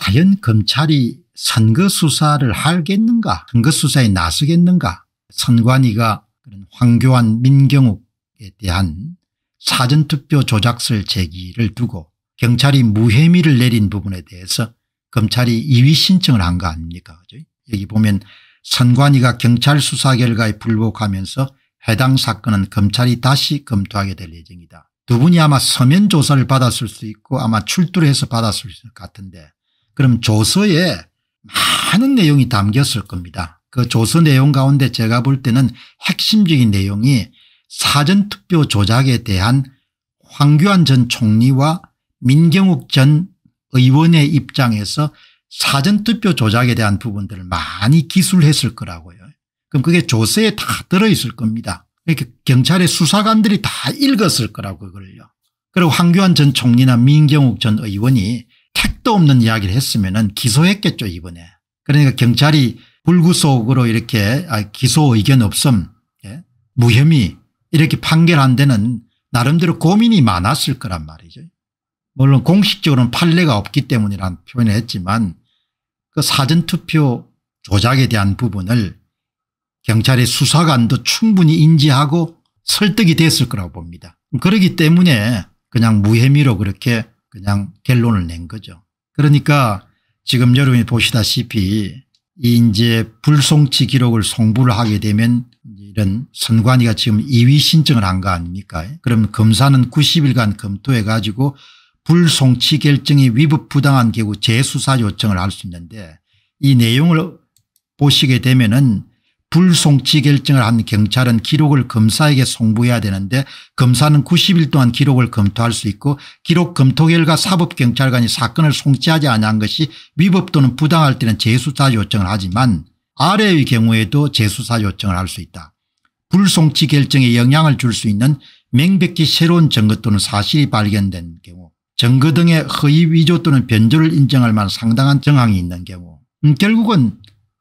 과연 검찰이 선거수사를 하겠는가 선거수사에 나서겠는가 선관위가 황교안 민경욱에 대한 사전투표 조작설 제기를 두고 경찰이 무혐의를 내린 부분에 대해서 검찰이 이의 신청을 한 거 아닙니까 여기 보면 선관위가 경찰 수사 결과에 불복하면서 해당 사건은 검찰이 다시 검토하게 될 예정이다. 두 분이 아마 서면 조사를 받았을 수 있고 아마 출두를 해서 받았을 것 같은데 그럼 조서에 많은 내용이 담겼을 겁니다. 그 조서 내용 가운데 제가 볼 때는 핵심적인 내용이 사전투표 조작에 대한 황교안 전 총리와 민경욱 전 의원의 입장에서 사전투표 조작에 대한 부분들을 많이 기술했을 거라고요. 그럼 그게 조서에 다 들어있을 겁니다. 이렇게 경찰의 수사관들이 다 읽었을 거라고 그걸요. 그리고 황교안 전 총리나 민경욱 전 의원이 택도 없는 이야기를 했으면 기소했겠죠 이번에. 그러니까 경찰이 불구속으로 이렇게 아, 기소 의견 없음 예? 무혐의 이렇게 판결한 데는 나름대로 고민이 많았을 거란 말이죠. 물론 공식적으로는 판례가 없기 때문이라는 표현을 했지만 그 사전투표 조작에 대한 부분을 경찰의 수사관도 충분히 인지하고 설득이 됐을 거라고 봅니다. 그렇기 때문에 그냥 무혐의로 그렇게 그냥 결론을 낸 거죠. 그러니까 지금 여러분이 보시다시피 이제 불송치 기록을 송부를 하게 되면 이런 선관위가 지금 2위 신청을 한 거 아닙니까 그럼 검사는 90일간 검토해 가지고 불송치 결정이 위법 부당한 경우 재수사 요청을 할 수 있는데 이 내용을 보시게 되면 은 불송치 결정을 한 경찰은 기록을 검사에게 송부해야 되는데 검사는 90일 동안 기록을 검토할 수 있고 기록 검토 결과 사법경찰관이 사건을 송치하지 않니 것이 위법 또는 부당할 때는 재수사 요청을 하지만 아래의 경우에도 재수사 요청을 할 수 있다. 불송치 결정에 영향을 줄 수 있는 맹백히 새로운 증거 또는 사실이 발견된 경우 증거 등의 허위 위조 또는 변조를 인정할 만한 상당한 정황이 있는 경우 음, 결국은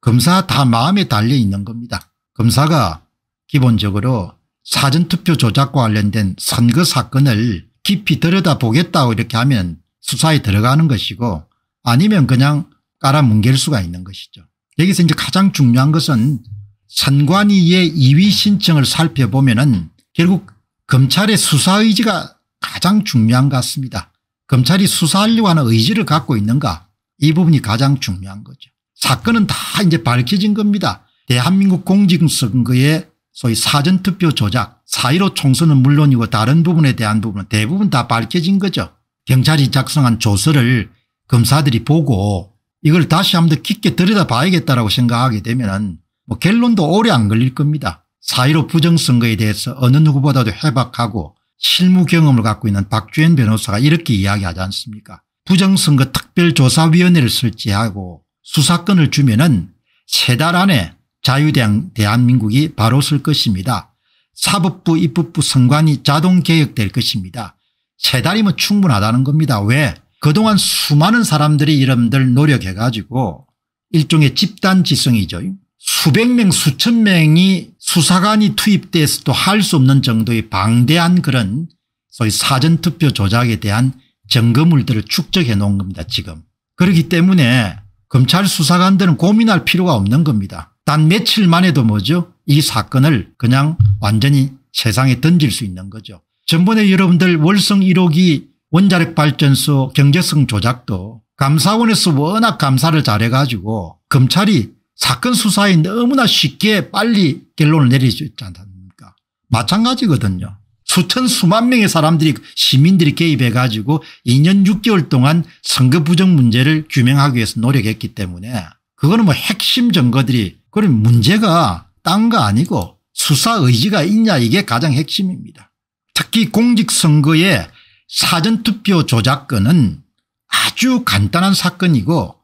검사 다 마음에 달려 있는 겁니다. 검사가 기본적으로 사전투표 조작과 관련된 선거 사건을 깊이 들여다보겠다고 이렇게 하면 수사에 들어가는 것이고 아니면 그냥 깔아뭉갤 수가 있는 것이죠. 여기서 이제 가장 중요한 것은 선관위의 이위 신청을 살펴보면 은 결국 검찰의 수사 의지가 가장 중요한 것 같습니다. 검찰이 수사하려고 하는 의지를 갖고 있는가 이 부분이 가장 중요한 거죠. 사건은 다 이제 밝혀진 겁니다. 대한민국 공직선거의 소위 사전투표 조작 4.15 총선은 물론이고 다른 부분에 대한 부분은 대부분 다 밝혀진 거죠. 경찰이 작성한 조서를 검사들이 보고 이걸 다시 한번 더 깊게 들여다봐야겠다라고 생각하게 되면 뭐 결론도 오래 안 걸릴 겁니다. 4.15 부정선거에 대해서 어느 누구보다도 해박하고 실무 경험을 갖고 있는 박주현 변호사가 이렇게 이야기하지 않습니까 부정선거 특별조사위원회를 설치하고 수사권을 주면은 세달 안에 자유대한 대한민국이 바로 설 것입니다. 사법부 입법부 선관이 자동 개혁될 것입니다. 세 달이면 뭐 충분하다는 겁니다. 왜? 그동안 수많은 사람들이 이름들 노력해가지고 일종의 집단지성이죠. 수백 명 수천 명이 수사관이 투입돼서도 할 수 없는 정도의 방대한 그런 소위 사전투표 조작에 대한 점검물들을 축적해 놓은 겁니다 지금. 그렇기 때문에 검찰 수사관들은 고민할 필요가 없는 겁니다. 단 며칠 만에도 뭐죠 이 사건을 그냥 완전히 세상에 던질 수 있는 거죠. 전번에 여러분들 월성 1호기 원자력발전소 경제성 조작도 감사원에서 워낙 감사를 잘해가지고 검찰이 사건 수사에 너무나 쉽게 빨리 결론을 내릴 지 않습니까 마찬가지거든요. 수천 수만 명의 사람들이 시민들이 개입해 가지고 2년 6개월 동안 선거 부정 문제를 규명하기 위해서 노력했기 때문에 그거는 뭐 핵심 증거들이 그런 문제가 딴 거 아니고 수사 의지가 있냐 이게 가장 핵심입니다. 특히 공직선거의 사전투표 조작건은 아주 간단한 사건이고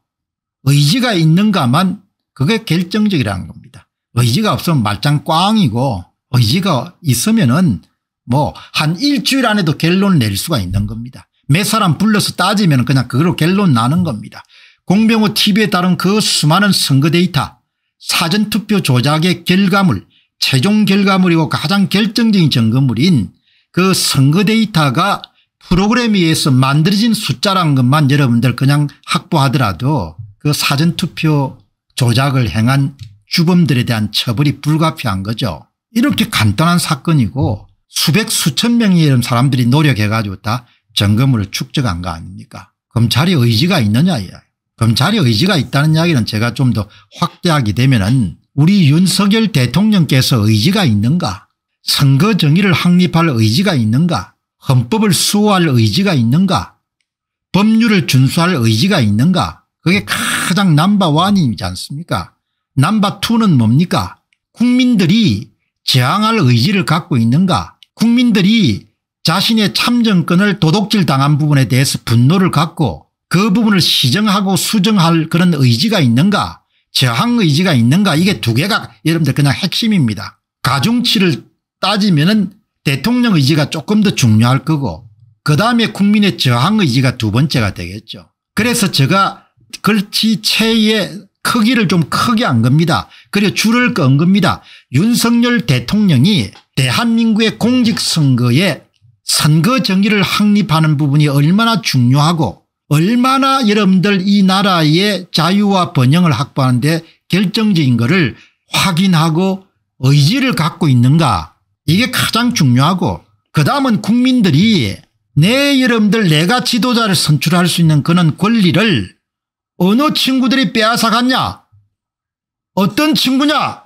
의지가 있는가만 그게 결정적이라는 겁니다. 의지가 없으면 말짱 꽝이고 의지가 있으면 은 뭐한 일주일 안에도 결론 을낼 수가 있는 겁니다. 몇 사람 불러서 따지면 그냥 그걸로 결론 나는 겁니다. 공병호 TV에 따른 그 수많은 선거 데이터 사전투표 조작의 결과물 최종 결과물이고 가장 결정적인 증거물인 그 선거 데이터가 프로그램에 위서 만들어진 숫자란 것만 여러분들 그냥 확보하더라도 그 사전투표 조작을 행한 주범들에 대한 처벌이 불가피한 거죠. 이렇게 간단한 사건이고 수백 수천 명의 이런 사람들이 노력해 가지고 다 점검을 축적한 거 아닙니까 검찰이 의지가 있느냐 이야 검찰이 의지가 있다는 이야기는 제가 좀 더 확대하게 되면 은 우리 윤석열 대통령께서 의지가 있는가 선거 정의를 확립할 의지가 있는가 헌법을 수호할 의지가 있는가 법률을 준수할 의지가 있는가 그게 가장 남바완이지 않습니까 남바투는 뭡니까 국민들이 저항할 의지를 갖고 있는가 국민들이 자신의 참정권을 도둑질 당한 부분에 대해서 분노를 갖고 그 부분을 시정하고 수정할 그런 의지가 있는가 저항 의지가 있는가 이게 두 개가 여러분들 그냥 핵심입니다. 가중치를 따지면 은 대통령 의지가 조금 더 중요할 거고 그 다음에 국민의 저항 의지가 두 번째가 되겠죠. 그래서 제가 글치체의 크기를 좀 크게 한 겁니다. 그리고 줄을 끈 겁니다. 윤석열 대통령이 대한민국의 공직선거에 선거 정의를 확립하는 부분이 얼마나 중요하고 얼마나 여러분들 이 나라의 자유와 번영을 확보하는 데 결정적인 것을 확인하고 의지를 갖고 있는가 이게 가장 중요하고 그 다음은 국민들이 내 여러분들 내가 지도자를 선출할 수 있는 그런 권리를 어느 친구들이 빼앗아갔냐 어떤 친구냐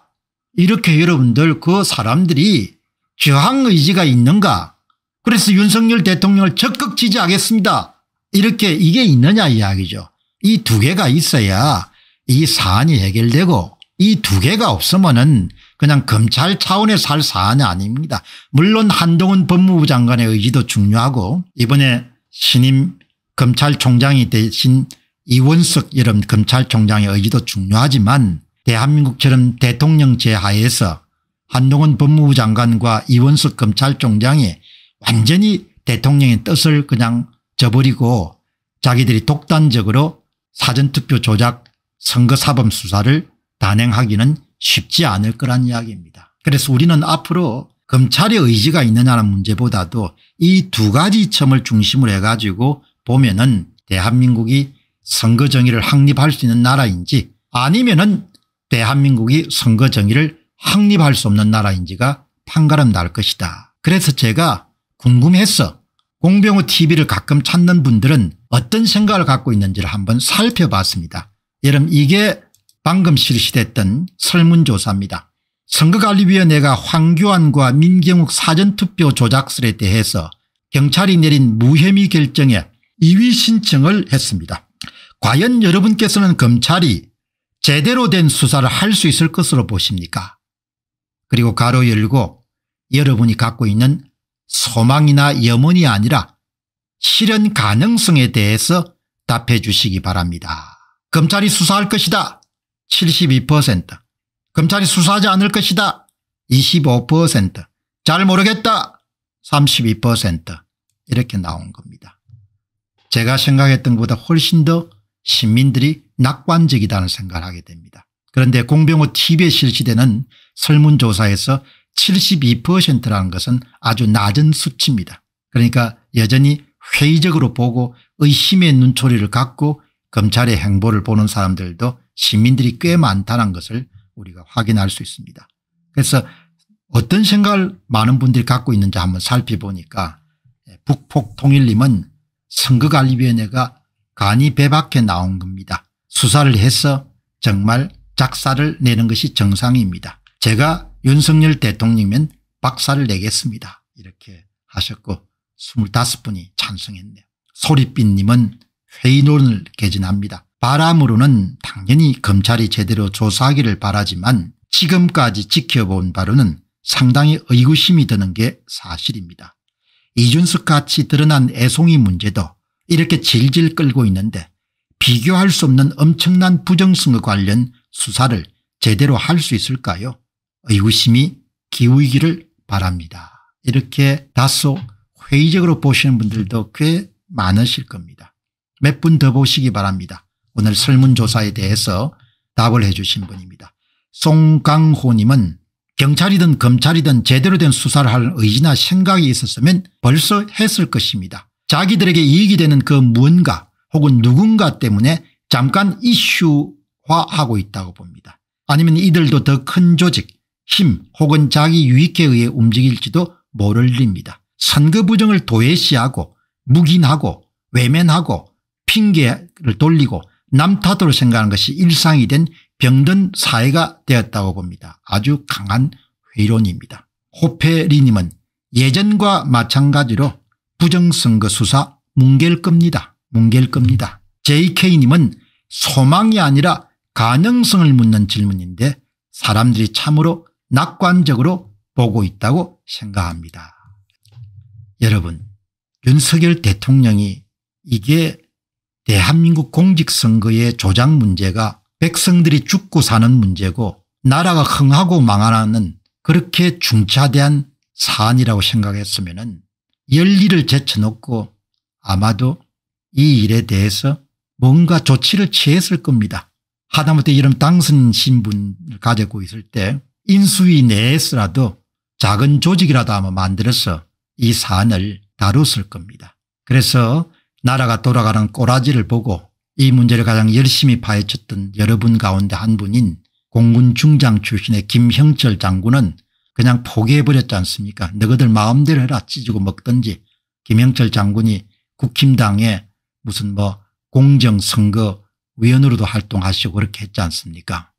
이렇게 여러분들 그 사람들이 저항 의지가 있는가 그래서 윤석열 대통령을 적극 지지하겠습니다 이렇게 이게 있느냐 이야기죠 이 두 개가 있어야 이 사안이 해결되고 이 두 개가 없으면은 그냥 검찰 차원에서 사안이 아닙니다. 물론 한동훈 법무부 장관의 의지도 중요하고 이번에 신임 검찰총장이 대신 이원석 이런 검찰총장의 의지도 중요하지만 대한민국처럼 대통령제 하에서 한동훈 법무부 장관과 이원석 검찰총장이 완전히 대통령의 뜻을 그냥 저버리고 자기들이 독단적으로 사전투표 조작 선거사범 수사를 단행하기는 쉽지 않을 거란 이야기입니다. 그래서 우리는 앞으로 검찰의 의지가 있느냐는 문제보다도 이 두 가지 점을 중심으로 해가지고 보면 은 대한민국이 선거정의를 확립할 수 있는 나라인지 아니면 은 대한민국이 선거정의를 확립할 수 없는 나라인지가 판가름 날 것이다. 그래서 제가 궁금해서 공병호 TV를 가끔 찾는 분들은 어떤 생각을 갖고 있는지를 한번 살펴봤습니다. 여러분 이게 방금 실시됐던 설문조사입니다. 선거관리위원회가 황교안과 민경욱 사전투표 조작설에 대해서 경찰이 내린 무혐의 결정에 이위 신청을 했습니다. 과연 여러분께서는 검찰이 제대로 된 수사를 할 수 있을 것으로 보십니까 그리고 가로 열고 여러분이 갖고 있는 소망이나 염원이 아니라 실현 가능성에 대해서 답해 주시기 바랍니다. 검찰이 수사할 것이다. 72% 검찰이 수사하지 않을 것이다. 25%잘 모르겠다. 32% 이렇게 나온 겁니다. 제가 생각했던 것보다 훨씬 더 시민들이 낙관적이다는 생각을 하게 됩니다. 그런데 공병호 TV에 실시되는 설문조사에서 72%라는 것은 아주 낮은 수치입니다. 그러니까 여전히 회의적으로 보고 의심의 눈초리를 갖고 검찰의 행보를 보는 사람들도 시민들이 꽤 많다는 것을 우리가 확인할 수 있습니다. 그래서 어떤 생각을 많은 분들이 갖고 있는지 한번 살펴보니까 북폭통일님은 선거관리위원회가 간이 배박해 나온 겁니다. 수사를 해서 정말 작사를 내는 것이 정상입니다. 제가 윤석열 대통령이면 박사를 내겠습니다. 이렇게 하셨고 25분이 찬성했네요. 소리빛님은 회의론을 개진합니다. 바람으로는 당연히 검찰이 제대로 조사하기를 바라지만 지금까지 지켜본 바로는 상당히 의구심이 드는 게 사실입니다. 이준석 같이 드러난 애송이 문제도 이렇게 질질 끌고 있는데 비교할 수 없는 엄청난 부정선거 관련 수사를 제대로 할 수 있을까요 의구심이 기우이기를 바랍니다. 이렇게 다소 회의적으로 보시는 분들도 꽤 많으실 겁니다. 몇 분 더 보시기 바랍니다. 오늘 설문조사에 대해서 답을 해 주신 분입니다. 송강호님은 경찰이든 검찰이든 제대로 된 수사를 할 의지나 생각이 있었으면 벌써 했을 것입니다. 자기들에게 이익이 되는 그 무언가 혹은 누군가 때문에 잠깐 이슈 과하고 있다고 봅니다. 아니면 이들도 더 큰 조직, 힘 혹은 자기 유익에 의해 움직일지도 모를 일입니다. 선거 부정을 도외시하고 묵인하고 외면하고 핑계를 돌리고 남탓으로 생각하는 것이 일상이 된 병든 사회가 되었다고 봅니다. 아주 강한 회론입니다. 호페리님은 예전과 마찬가지로 부정선거 수사 뭉갤 겁니다. 뭉갤 겁니다. JK님은 소망이 아니라 가능성을 묻는 질문인데 사람들이 참으로 낙관적으로 보고 있다고 생각합니다. 여러분 윤석열 대통령이 이게 대한민국 공직선거의 조작 문제가 백성들이 죽고 사는 문제고 나라가 흥하고 망하는 그렇게 중차대한 사안이라고 생각했으면 열리를 제쳐놓고 아마도 이 일에 대해서 뭔가 조치를 취했을 겁니다. 하다못해 이런 당선 신분을 가지고 있을 때 인수위 내에서라도 작은 조직이라도 아마 만들어서 이 사안을 다뤘을 겁니다. 그래서 나라가 돌아가는 꼬라지를 보고 이 문제를 가장 열심히 파헤쳤던 여러분 가운데 한 분인 공군 중장 출신의 김형철 장군은 그냥 포기해버렸지 않습니까 너희들 마음대로 해라 찢고 먹든지 김형철 장군이 국힘당에 무슨 뭐 공정선거 위원으로도 활동하시고 그렇게 했지 않습니까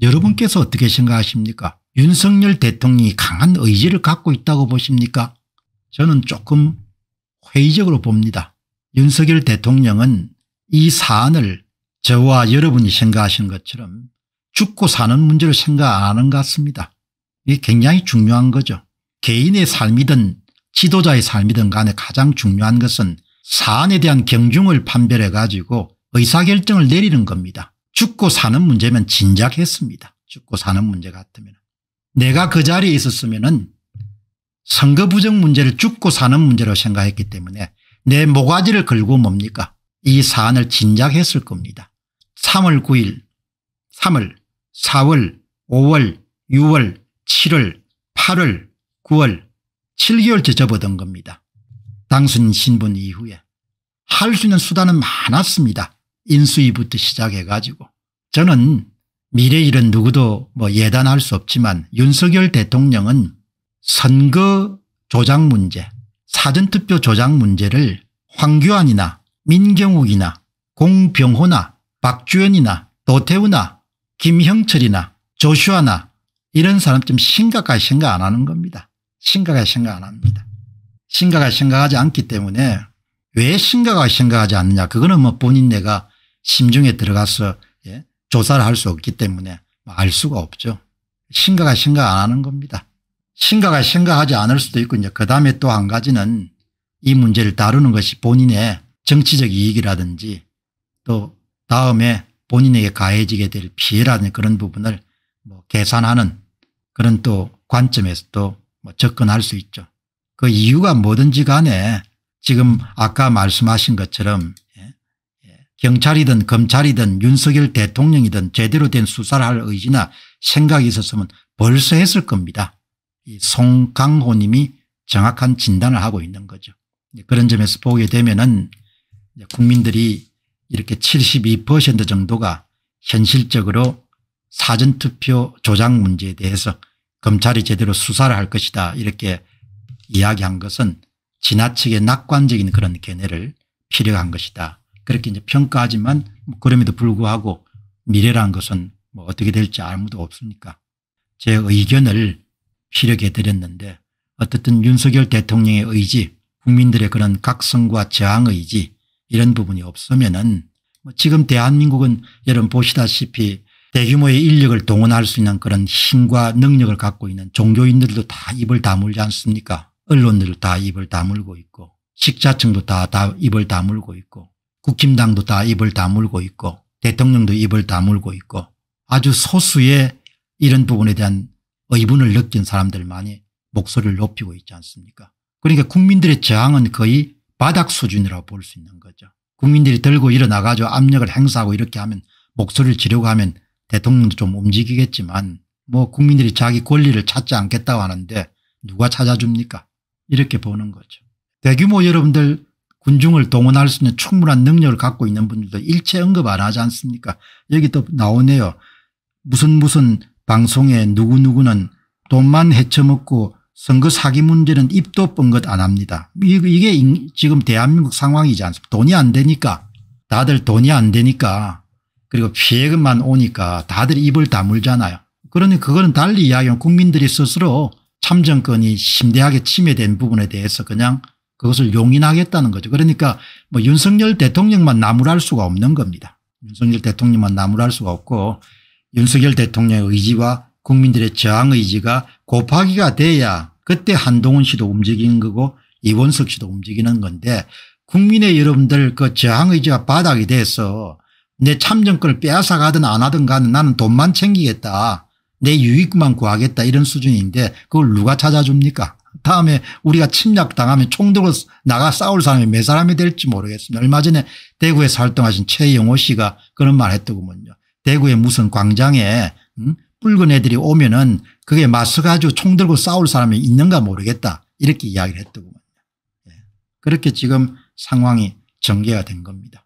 여러분께서 어떻게 생각하십니까 윤석열 대통령이 강한 의지를 갖고 있다고 보십니까 저는 조금 회의적으로 봅니다 윤석열 대통령은 이 사안을 저와 여러분이 생각하신 것처럼 죽고 사는 문제를 생각 안 하는 것 같습니다. 이게 굉장히 중요한 거죠. 개인의 삶이든 지도자의 삶이든 간에 가장 중요한 것은 사안에 대한 경중을 판별해 가지고 의사결정을 내리는 겁니다. 죽고 사는 문제면 진작했습니다. 죽고 사는 문제 같으면. 내가 그 자리에 있었으면 은 선거 부정 문제를 죽고 사는 문제로 생각했기 때문에 내 모가지를 걸고 뭡니까 이 사안을 진작했을 겁니다. 3월 9일 3월 4월 5월 6월 7월 8월 9월 7개월째 접어든 겁니다. 당선 신분 이후에 할 수 있는 수단은 많았습니다. 인수위부터 시작해가지고 저는 미래 일은 누구도 뭐 예단할 수 없지만 윤석열 대통령은 선거 조작 문제 사전투표 조작 문제를 황교안이나 민경욱이나 공병호나 박주연이나 노태우나 김형철이나 조슈아나 이런 사람좀 심각하게 생각 안 하는 겁니다. 심각하게 생각 안 합니다. 심각하게 생각하지 않기 때문에 왜 심각하게 생각하지 않느냐 그거는 뭐 본인 내가 심중에 들어가서 예? 조사를 할 수 없기 때문에 뭐 알 수가 없죠. 심각하 심각 안 하는 겁니다. 심각하 심각하지 않을 수도 있고 이제 그다음에 또 한 가지는 이 문제를 다루는 것이 본인의 정치적 이익이라든지 또 다음에 본인에게 가해지게 될 피해라든지 그런 부분을 뭐 계산하는 그런 또 관점에서 또뭐 접근할 수 있죠. 그 이유가 뭐든지 간에 지금 아까 말씀하신 것처럼 경찰이든 검찰이든 윤석열 대통령이든 제대로 된 수사를 할 의지나 생각이 있었으면 벌써 했을 겁니다. 이 송강호 님이 정확한 진단을 하고 있는 거죠. 네, 그런 점에서 보게 되면 은 국민들이 이렇게 72% 정도가 현실적으로 사전투표 조작 문제에 대해서 검찰이 제대로 수사를 할 것이다 이렇게 이야기한 것은 지나치게 낙관적인 그런 견해를 필요한 것이다 그렇게 이제 평가하지만 뭐 그럼에도 불구하고 미래란 것은 뭐 어떻게 될지 아무도 없으니까 제 의견을 피력해 드렸는데 어떻든 윤석열 대통령의 의지 국민들의 그런 각성과 저항 의지 이런 부분이 없으면은 뭐 지금 대한민국은 여러분 보시다시피 대규모의 인력을 동원할 수 있는 그런 힘과 능력을 갖고 있는 종교인들도 다 입을 다물지 않습니까 언론들도 다 입을 다물고 있고 식자층도 다, 다 입을 다물고 있고 국힘당도 다 입을 다물고 있고 대통령도 입을 다물고 있고 아주 소수의 이런 부분에 대한 의분을 느낀 사람들만이 목소리를 높이고 있지 않습니까 그러니까 국민들의 저항은 거의 바닥 수준이라고 볼 수 있는 거죠. 국민들이 들고 일어나가지고 압력을 행사하고 이렇게 하면 목소리를 지려고 하면 대통령도 좀 움직이겠지만 뭐 국민들이 자기 권리를 찾지 않겠다고 하는데 누가 찾아줍니까 이렇게 보는 거죠. 대규모 여러분들 군중을 동원할 수 있는 충분한 능력을 갖고 있는 분들도 일체 언급 안 하지 않습니까 여기 또 나오네요. 무슨 무슨 방송에 누구누구는 돈만 헤쳐먹고 선거 사기 문제는 입도 뻥긋 안 합니다. 이게 지금 대한민국 상황이지 않습니까 돈이 안 되니까 다들 돈이 안 되니까 그리고 피해금만 오니까 다들 입을 다물잖아요. 그러니 그거는 달리 이야기하면 국민들이 스스로 참정권이 심대하게 침해된 부분에 대해서 그냥 그것을 용인하겠다는 거죠. 그러니까 뭐 윤석열 대통령만 나무랄 수가 없는 겁니다. 윤석열 대통령만 나무랄 수가 없고 윤석열 대통령의 의지와 국민들의 저항 의지가 곱하기가 돼야 그때 한동훈 씨도 움직이는 거고 이원석 씨도 움직이는 건데 국민의 여러분들 그 저항 의지가 바닥이 돼서 내 참정권을 빼앗아 가든 안 하든 간에 나는 돈만 챙기겠다. 내 유익만 구하겠다 이런 수준인데 그걸 누가 찾아줍니까 다음에 우리가 침략당하면 총 들고 나가 싸울 사람이 몇 사람이 될지 모르겠습니다. 얼마 전에 대구에서 활동하신 최영호 씨가 그런 말 했더군요. 대구의 무슨 광장에 음? 붉은 애들이 오면은 그게 마스 가지고 총 들고 싸울 사람이 있는가 모르겠다 이렇게 이야기를 했더군요. 예. 그렇게 지금 상황이 전개가 된 겁니다.